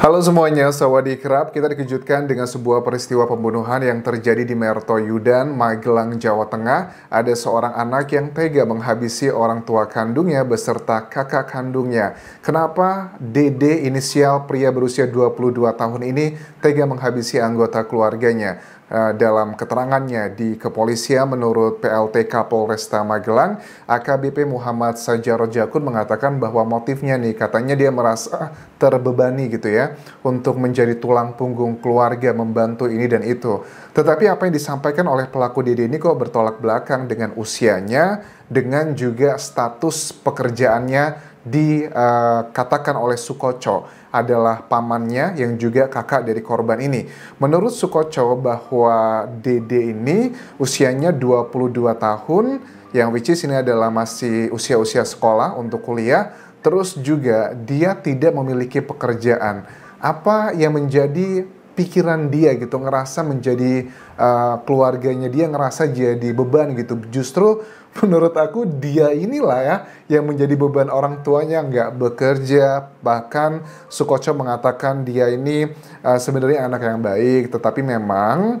Halo semuanya, Sawadi Kerap. Kita dikejutkan dengan sebuah peristiwa pembunuhan yang terjadi di Merto Yudan, Magelang, Jawa Tengah. Ada seorang anak yang tega menghabisi orang tua kandungnya beserta kakak kandungnya. Kenapa Dede inisial pria berusia 22 tahun ini tega menghabisi anggota keluarganya? Eh, dalam keterangannya di kepolisian menurut plt kapolresta Magelang, AKBP Muhammad Sajaro Jakun mengatakan bahwa motifnya nih katanya dia merasa terbebani gitu ya untuk menjadi tulang punggung keluarga membantu ini dan itu. Tetapi apa yang disampaikan oleh pelaku Dede ini kok bertolak belakang dengan usianya, dengan juga status pekerjaannya dikatakan oleh Sukoco adalah pamannya yang juga kakak dari korban ini. Menurut Sukoco bahwa Dede ini usianya 22 tahun yang which is ini adalah masih usia-usia sekolah untuk kuliah, terus juga dia tidak memiliki pekerjaan. Apa yang menjadi pikiran dia gitu ngerasa menjadi uh, keluarganya dia ngerasa jadi beban gitu justru menurut aku dia inilah ya yang menjadi beban orang tuanya nggak bekerja bahkan Sukoco mengatakan dia ini uh, sebenarnya anak yang baik tetapi memang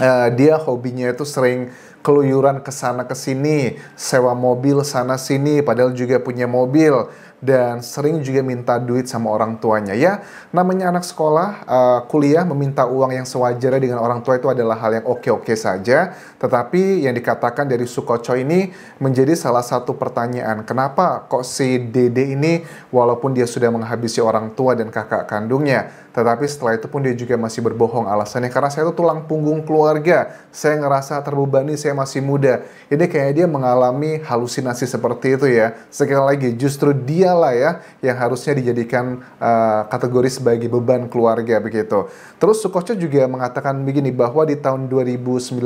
uh, dia hobinya itu sering keluyuran ke sana ke sini sewa mobil sana sini padahal juga punya mobil dan sering juga minta duit sama orang tuanya. Ya, namanya anak sekolah, uh, kuliah meminta uang yang sewajarnya dengan orang tua itu adalah hal yang oke-oke saja. Tetapi yang dikatakan dari Sukoco ini menjadi salah satu pertanyaan. Kenapa kok si Dede ini walaupun dia sudah menghabisi orang tua dan kakak kandungnya, tetapi setelah itu pun dia juga masih berbohong alasannya karena saya itu tulang punggung keluarga. Saya ngerasa terbebani, saya masih muda. Ini kayaknya dia mengalami halusinasi seperti itu ya. Sekali lagi, justru dia sosial lah ya yang harusnya dijadikan uh, kategori sebagai beban keluarga begitu. Terus Sukoco juga mengatakan begini bahwa di tahun 2019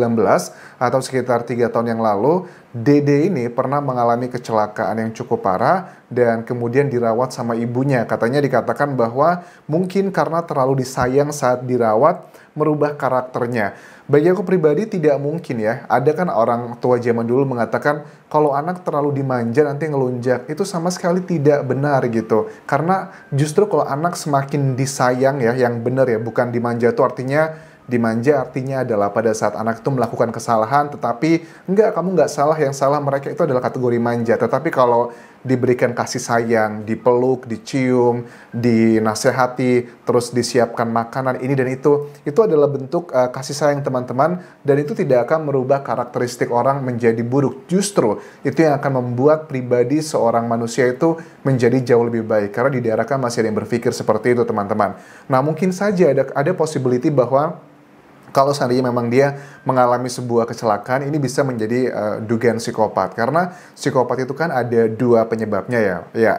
atau sekitar tiga tahun yang lalu, Dede ini pernah mengalami kecelakaan yang cukup parah dan kemudian dirawat sama ibunya. Katanya dikatakan bahwa mungkin karena terlalu disayang saat dirawat merubah karakternya. Bagi aku pribadi tidak mungkin ya. Ada kan orang tua zaman dulu mengatakan kalau anak terlalu dimanja nanti ngelunjak. Itu sama sekali tidak benar gitu. Karena justru kalau anak semakin disayang ya yang benar ya, bukan dimanja itu artinya Dimanja artinya adalah pada saat anak itu melakukan kesalahan, tetapi enggak, kamu enggak salah, yang salah mereka itu adalah kategori manja. Tetapi kalau diberikan kasih sayang, dipeluk, dicium, dinasehati, terus disiapkan makanan ini dan itu. Itu adalah bentuk uh, kasih sayang teman-teman dan itu tidak akan merubah karakteristik orang menjadi buruk. Justru itu yang akan membuat pribadi seorang manusia itu menjadi jauh lebih baik karena di daerah kan masih ada yang berpikir seperti itu teman-teman. Nah, mungkin saja ada ada possibility bahwa kalau seandainya memang dia mengalami sebuah kecelakaan, ini bisa menjadi uh, dugaan psikopat. Karena psikopat itu kan ada dua penyebabnya ya. Ya,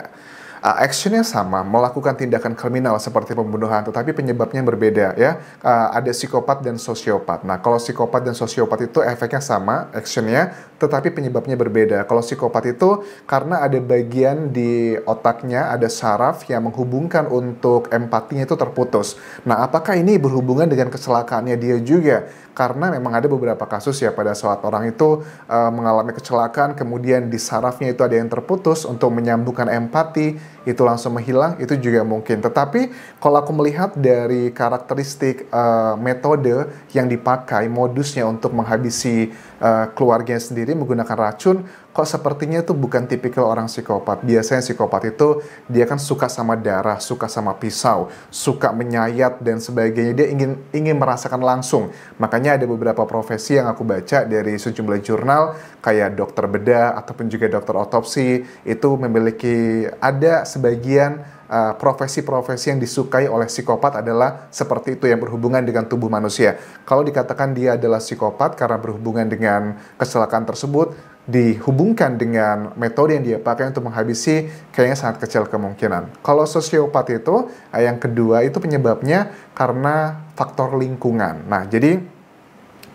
uh, actionnya sama, melakukan tindakan kriminal seperti pembunuhan, tetapi penyebabnya berbeda ya. Uh, ada psikopat dan sosiopat. Nah, kalau psikopat dan sosiopat itu efeknya sama, actionnya, tetapi penyebabnya berbeda. Kalau psikopat itu karena ada bagian di otaknya, ada saraf yang menghubungkan untuk empatinya itu terputus. Nah, apakah ini berhubungan dengan kecelakaannya dia juga? karena memang ada beberapa kasus ya pada saat orang itu uh, mengalami kecelakaan kemudian di sarafnya itu ada yang terputus untuk menyambungkan empati itu langsung menghilang itu juga mungkin tetapi kalau aku melihat dari karakteristik uh, metode yang dipakai modusnya untuk menghabisi uh, keluarganya sendiri menggunakan racun kok sepertinya itu bukan tipikal orang psikopat. Biasanya psikopat itu dia kan suka sama darah, suka sama pisau, suka menyayat dan sebagainya. Dia ingin ingin merasakan langsung. Makanya ada beberapa profesi yang aku baca dari sejumlah jurnal kayak dokter bedah ataupun juga dokter otopsi itu memiliki ada sebagian eh, profesi-profesi uh, yang disukai oleh psikopat adalah seperti itu yang berhubungan dengan tubuh manusia. Kalau dikatakan dia adalah psikopat karena berhubungan dengan kecelakaan tersebut, dihubungkan dengan metode yang dia pakai untuk menghabisi kayaknya sangat kecil kemungkinan. Kalau sosiopat itu, eh, yang kedua itu penyebabnya karena faktor lingkungan. Nah, jadi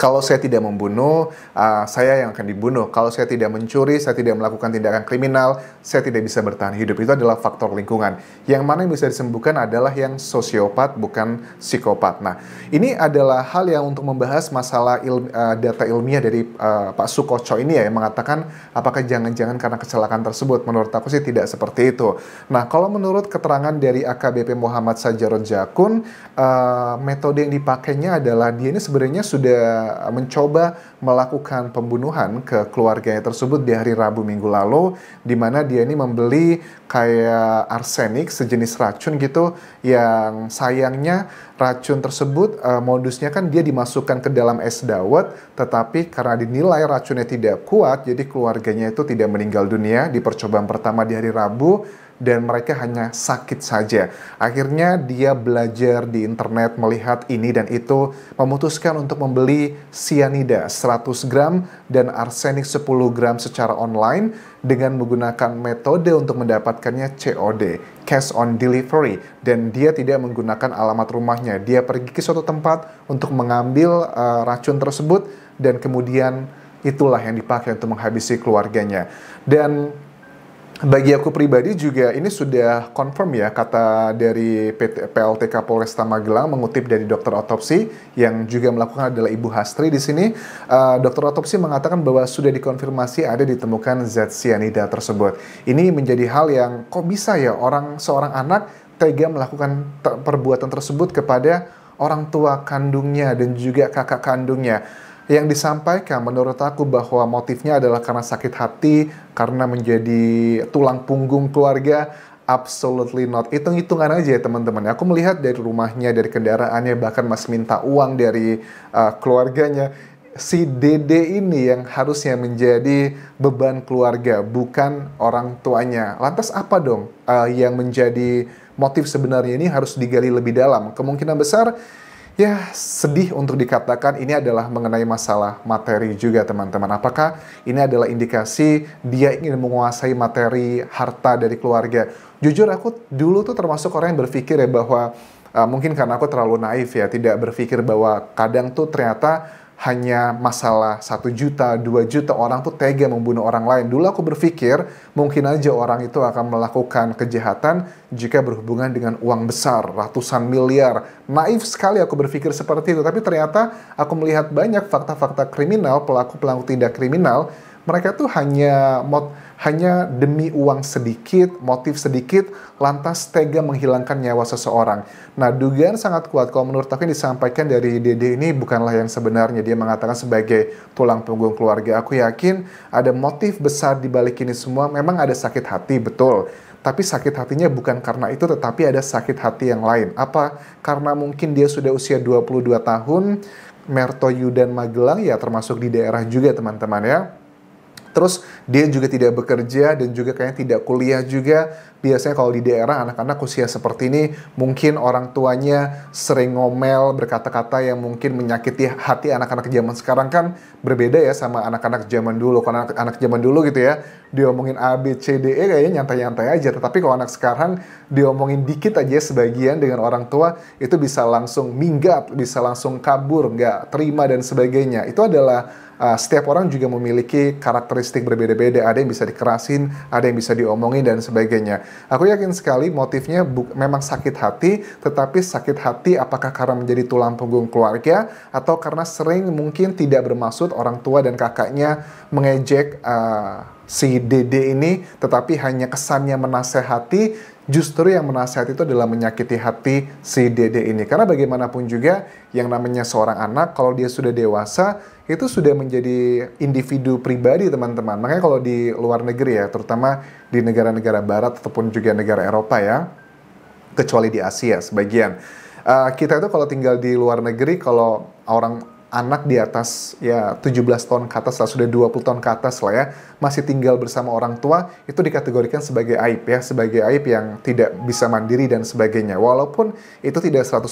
kalau saya tidak membunuh, uh, saya yang akan dibunuh. Kalau saya tidak mencuri, saya tidak melakukan tindakan kriminal, saya tidak bisa bertahan hidup. Itu adalah faktor lingkungan. Yang mana yang bisa disembuhkan adalah yang sosiopat, bukan psikopat. Nah, ini adalah hal yang untuk membahas masalah il, uh, ah, data ilmiah dari uh, Pak Sukoco ini ya, yang mengatakan apakah jangan-jangan karena kecelakaan tersebut. Menurut aku sih tidak seperti itu. Nah, kalau menurut keterangan dari AKBP Muhammad Sajarun Jakun, uh, metode yang dipakainya adalah dia ini sebenarnya sudah mencoba melakukan pembunuhan ke keluarganya tersebut di hari Rabu minggu lalu, di mana dia ini membeli kayak arsenik sejenis racun gitu, yang sayangnya racun tersebut uh, modusnya kan dia dimasukkan ke dalam es dawet, tetapi karena dinilai racunnya tidak kuat, jadi keluarganya itu tidak meninggal dunia di percobaan pertama di hari Rabu dan mereka hanya sakit saja. Akhirnya dia belajar di internet melihat ini dan itu, memutuskan untuk membeli sianida 100 gram dan arsenik 10 gram secara online dengan menggunakan metode untuk mendapatkannya COD, cash on delivery, dan dia tidak menggunakan alamat rumahnya. Dia pergi ke suatu tempat untuk mengambil uh, racun tersebut dan kemudian itulah yang dipakai untuk menghabisi keluarganya. Dan bagi aku pribadi juga ini sudah confirm ya kata dari PT, PLTK Polresta Magelang mengutip dari dokter otopsi yang juga melakukan adalah Ibu Hastri di sini uh, dokter otopsi mengatakan bahwa sudah dikonfirmasi ada ditemukan zat cyanida tersebut ini menjadi hal yang kok bisa ya orang seorang anak tega melakukan perbuatan tersebut kepada orang tua kandungnya dan juga kakak kandungnya yang disampaikan menurut aku bahwa motifnya adalah karena sakit hati, karena menjadi tulang punggung keluarga, absolutely not. Hitung-hitungan aja ya teman-teman. Aku melihat dari rumahnya, dari kendaraannya, bahkan mas minta uang dari uh, keluarganya. Si Dede ini yang harusnya menjadi beban keluarga, bukan orang tuanya. Lantas apa dong uh, yang menjadi motif sebenarnya ini harus digali lebih dalam. Kemungkinan besar ya sedih untuk dikatakan ini adalah mengenai masalah materi juga teman-teman. Apakah ini adalah indikasi dia ingin menguasai materi harta dari keluarga? Jujur aku dulu tuh termasuk orang yang berpikir ya bahwa uh, mungkin karena aku terlalu naif ya, tidak berpikir bahwa kadang tuh ternyata hanya masalah satu juta, dua juta orang tuh tega membunuh orang lain. Dulu aku berpikir mungkin aja orang itu akan melakukan kejahatan jika berhubungan dengan uang besar, ratusan miliar. Naif sekali aku berpikir seperti itu, tapi ternyata aku melihat banyak fakta-fakta kriminal, pelaku-pelaku tindak kriminal, mereka tuh hanya mod hanya demi uang sedikit, motif sedikit, lantas tega menghilangkan nyawa seseorang. Nah, dugaan sangat kuat kalau menurut aku yang disampaikan dari Dede ini bukanlah yang sebenarnya. Dia mengatakan sebagai tulang punggung keluarga. Aku yakin ada motif besar di balik ini semua. Memang ada sakit hati, betul tapi sakit hatinya bukan karena itu tetapi ada sakit hati yang lain. Apa? Karena mungkin dia sudah usia 22 tahun, Mertoyu dan Magelang ya termasuk di daerah juga teman-teman ya Terus dia juga tidak bekerja dan juga kayaknya tidak kuliah juga. Biasanya kalau di daerah anak-anak usia seperti ini mungkin orang tuanya sering ngomel berkata-kata yang mungkin menyakiti hati anak-anak zaman sekarang kan berbeda ya sama anak-anak zaman dulu. Kalau anak-anak zaman dulu gitu ya diomongin A B C D E kayaknya nyantai-nyantai aja. Tetapi kalau anak sekarang diomongin dikit aja sebagian dengan orang tua itu bisa langsung minggat, bisa langsung kabur, nggak terima dan sebagainya. Itu adalah uh, setiap orang juga memiliki karakteristik berbeda-beda. Ada yang bisa dikerasin, ada yang bisa diomongin dan sebagainya. Aku yakin sekali motifnya memang sakit hati, tetapi sakit hati apakah karena menjadi tulang punggung keluarga atau karena sering mungkin tidak bermaksud orang tua dan kakaknya mengejek uh, si Dede ini, tetapi hanya kesannya menasehati justru yang menasihati itu adalah menyakiti hati si dede ini. Karena bagaimanapun juga yang namanya seorang anak kalau dia sudah dewasa itu sudah menjadi individu pribadi teman-teman. Makanya kalau di luar negeri ya, terutama di negara-negara barat ataupun juga negara Eropa ya, kecuali di Asia sebagian. Uh, kita itu kalau tinggal di luar negeri kalau orang anak di atas ya 17 tahun ke atas lah sudah 20 tahun ke atas lah ya masih tinggal bersama orang tua itu dikategorikan sebagai aib ya sebagai aib yang tidak bisa mandiri dan sebagainya walaupun itu tidak 100%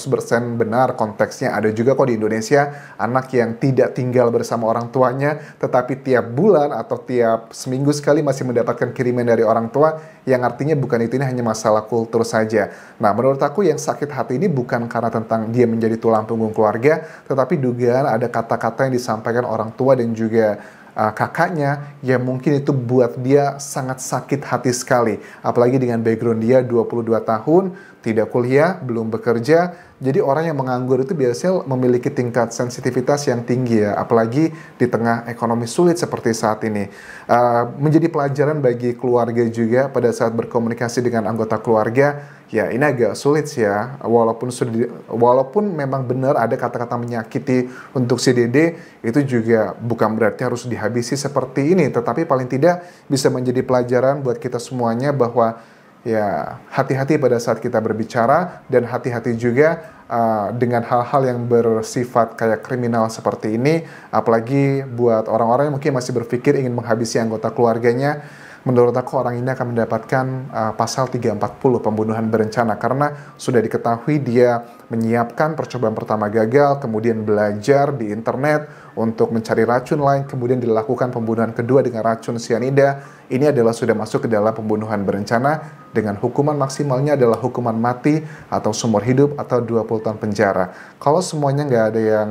benar konteksnya ada juga kok di Indonesia anak yang tidak tinggal bersama orang tuanya tetapi tiap bulan atau tiap seminggu sekali masih mendapatkan kiriman dari orang tua yang artinya bukan itu ini hanya masalah kultur saja nah menurut aku yang sakit hati ini bukan karena tentang dia menjadi tulang punggung keluarga tetapi dugaan ada kata-kata yang disampaikan orang tua dan juga uh, kakaknya yang mungkin itu buat dia sangat sakit hati sekali apalagi dengan background dia 22 tahun tidak kuliah belum bekerja jadi orang yang menganggur itu biasanya memiliki tingkat sensitivitas yang tinggi ya apalagi di tengah ekonomi sulit seperti saat ini uh, menjadi pelajaran bagi keluarga juga pada saat berkomunikasi dengan anggota keluarga Ya, ini agak sulit sih ya. Walaupun sudah walaupun memang benar ada kata-kata menyakiti untuk CDD itu juga bukan berarti harus dihabisi seperti ini, tetapi paling tidak bisa menjadi pelajaran buat kita semuanya bahwa ya hati-hati pada saat kita berbicara dan hati-hati juga uh, dengan hal-hal yang bersifat kayak kriminal seperti ini apalagi buat orang-orang yang mungkin masih berpikir ingin menghabisi anggota keluarganya menurut aku orang ini akan mendapatkan uh, pasal 340 pembunuhan berencana karena sudah diketahui dia menyiapkan percobaan pertama gagal, kemudian belajar di internet untuk mencari racun lain, kemudian dilakukan pembunuhan kedua dengan racun sianida. Ini adalah sudah masuk ke dalam pembunuhan berencana dengan hukuman maksimalnya adalah hukuman mati atau seumur hidup atau 20 tahun penjara. Kalau semuanya nggak ada yang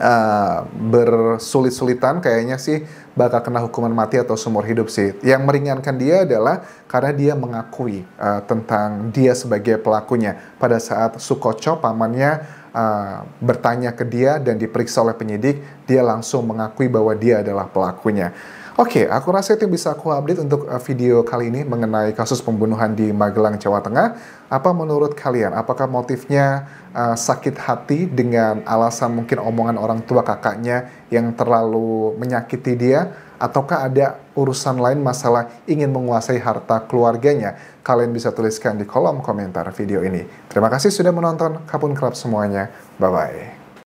uh, bersulit-sulitan kayaknya sih bakal kena hukuman mati atau seumur hidup sih. Yang meringankan dia adalah karena dia mengakui uh, tentang dia sebagai pelakunya pada saat Sukoco pamannya Uh, bertanya ke dia dan diperiksa oleh penyidik, dia langsung mengakui bahwa dia adalah pelakunya. Oke, okay, aku rasa itu bisa aku update untuk eh, video kali ini mengenai kasus pembunuhan di Magelang, Jawa Tengah. Apa menurut kalian? Apakah motifnya uh, sakit hati dengan alasan mungkin omongan orang tua kakaknya yang terlalu menyakiti dia? Ataukah ada urusan lain masalah ingin menguasai harta keluarganya? Kalian bisa tuliskan di kolom komentar video ini. Terima kasih sudah menonton. Kapun kerap semuanya. Bye-bye.